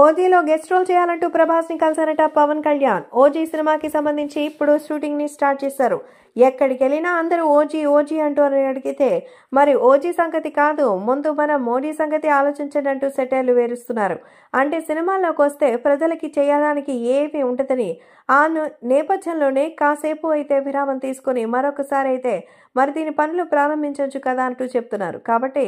ఓజీలో guest role చేయాలంటూ ప్రభాస్ ని కలిసారట Pawan Kalyan OG సినిమాకి సంబంధించి ఇప్పుడు షూటింగ్ ని స్టార్ట్ చేశారు ఎక్కడికి వెళ్ళినా అందరూ ఓజీ ఓజీ అంటూ అని అడిగితే మరి ఓజీ సంగతి కాదు ముందు మన మోడీ సంగతి ఆలోచించండి అంటూ సెటైర్లు వేరుస్తున్నారు అంటే సినిమాల్లోకి వస్తే ప్రజలకి చేయడానికి ఏమీ ఉండదని ఆ నేపథ్యంలోనే కాసేపు అయితే విరామం తీసుకుని మరొకసారి అయితే మరి దీని పనులు ప్రారంభించవచ్చు కదా అంటూ చెప్తున్నారు కాబట్టి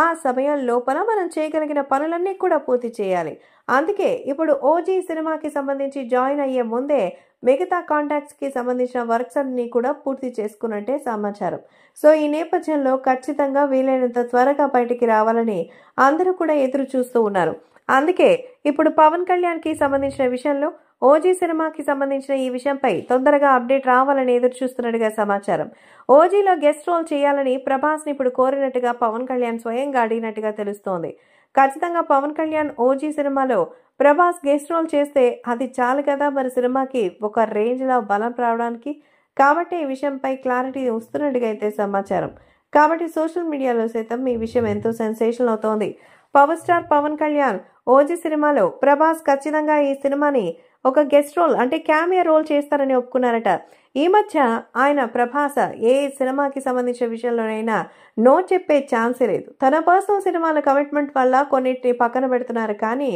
ఆ సమయం లోపల మనం చేయగలిగిన పనులన్నీ కూడా పూర్తి చేయాలి అందుకే ఇప్పుడు ఓజీ సినిమాకి సంబంధించి జాయిన్ అయ్యే ముందే మిగతా కాంటాక్ట్స్కి సంబంధించిన వర్క్స్ అన్ని కూడా పూర్తి చేసుకున్నట్టే సమాచారం సో ఈ నేపథ్యంలో ఖచ్చితంగా వీలైనంత త్వరగా బయటికి రావాలని అందరూ కూడా ఎదురు చూస్తూ ఉన్నారు అందుకే ఇప్పుడు పవన్ కళ్యాణ్కి సంబంధించిన విషయంలో ఓజీ సినిమాకి సంబంధించిన ఈ విషయంపై తొందరగా అప్డేట్ రావాలని ఎదురు చూస్తున్నట్టుగా సమాచారం ఓజీలో గెస్ట్ రోల్ చేయాలని ప్రభాస్ని ఇప్పుడు కోరినట్టుగా పవన్ కళ్యాణ్ స్వయంగా అడిగినట్టుగా తెలుస్తోంది ఖచ్చితంగా పవన్ కళ్యాణ్ ఓజీ సినిమాలో ప్రభాస్ గెస్ట్ రోల్ చేస్తే అది చాలు కదా మరి సినిమాకి ఒక రేంజ్లో బలం రావడానికి కాబట్టి ఈ విషయంపై క్లారిటీ వస్తున్నట్టుగా అయితే సమాచారం కాబట్టి సోషల్ మీడియాలో సైతం ఈ విషయం ఎంతో సెన్సేషన్ అవుతోంది power star Pawan Kalyan OG సినిమాలో ప్రభాస్ ఖచ్చితంగా ఈ సినిమాని ఒక గెస్ట్ రోల్ అంటే క్యామియా రోల్ చేస్తారని ఒప్పుకున్నారట ఈ మధ్య ఆయన ప్రభాస ఏ సినిమాకి సంబంధించిన విషయంలోనైనా నో చెప్పే ఛాన్సే లేదు తన పర్సనల్ సినిమాల కమిట్మెంట్ వల్ల కొన్నిటిని పక్కన పెడుతున్నారు కానీ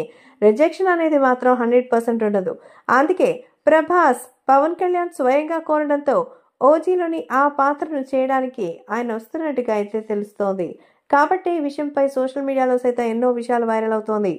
రిజెక్షన్ అనేది మాత్రం హండ్రెడ్ పర్సెంట్ ఉండదు అందుకే ప్రభాస్ పవన్ కళ్యాణ్ స్వయంగా కోరడంతో ఓజీలోని ఆ పాత్రను చేయడానికి ఆయన వస్తున్నట్టుగా అయితే తెలుస్తోంది కాబట్టి ఈ విషయంపై సోషల్ మీడియాలో సైతం ఎన్నో విషయాలు వైరల్ అవుతోంది